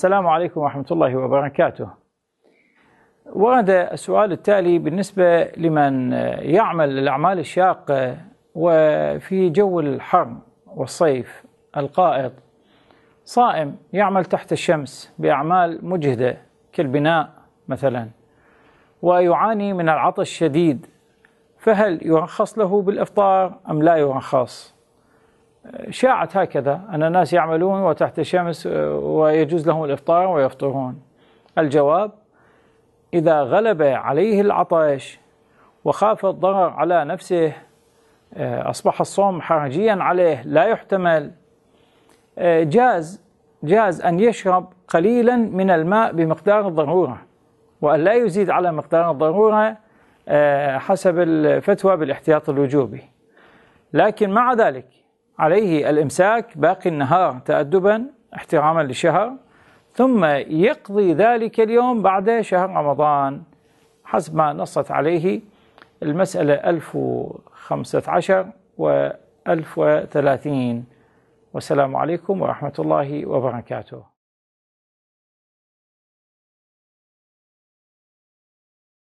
السلام عليكم ورحمة الله وبركاته ورد السؤال التالي بالنسبة لمن يعمل الأعمال الشاقة وفي جو الحر والصيف القائض صائم يعمل تحت الشمس بأعمال مجهدة كالبناء مثلا ويعاني من العطش الشديد فهل يرخص له بالإفطار أم لا يرخص؟ شاعت هكذا أن الناس يعملون وتحت الشمس آه، ويجوز لهم الإفطار ويفطرون الجواب إذا غلب عليه العطش وخاف الضرر على نفسه آه، أصبح الصوم حرجيا عليه لا يحتمل آه، جاز جاز أن يشرب قليلا من الماء بمقدار الضرورة وأن لا يزيد على مقدار الضرورة حسب الفتوى بالاحتياط الوجوبي لكن مع ذلك عليه الإمساك باقي النهار تأدبا احتراما للشهر ثم يقضي ذلك اليوم بعد شهر رمضان حسب ما نصت عليه المسألة 1015 و 1030 والسلام عليكم ورحمة الله وبركاته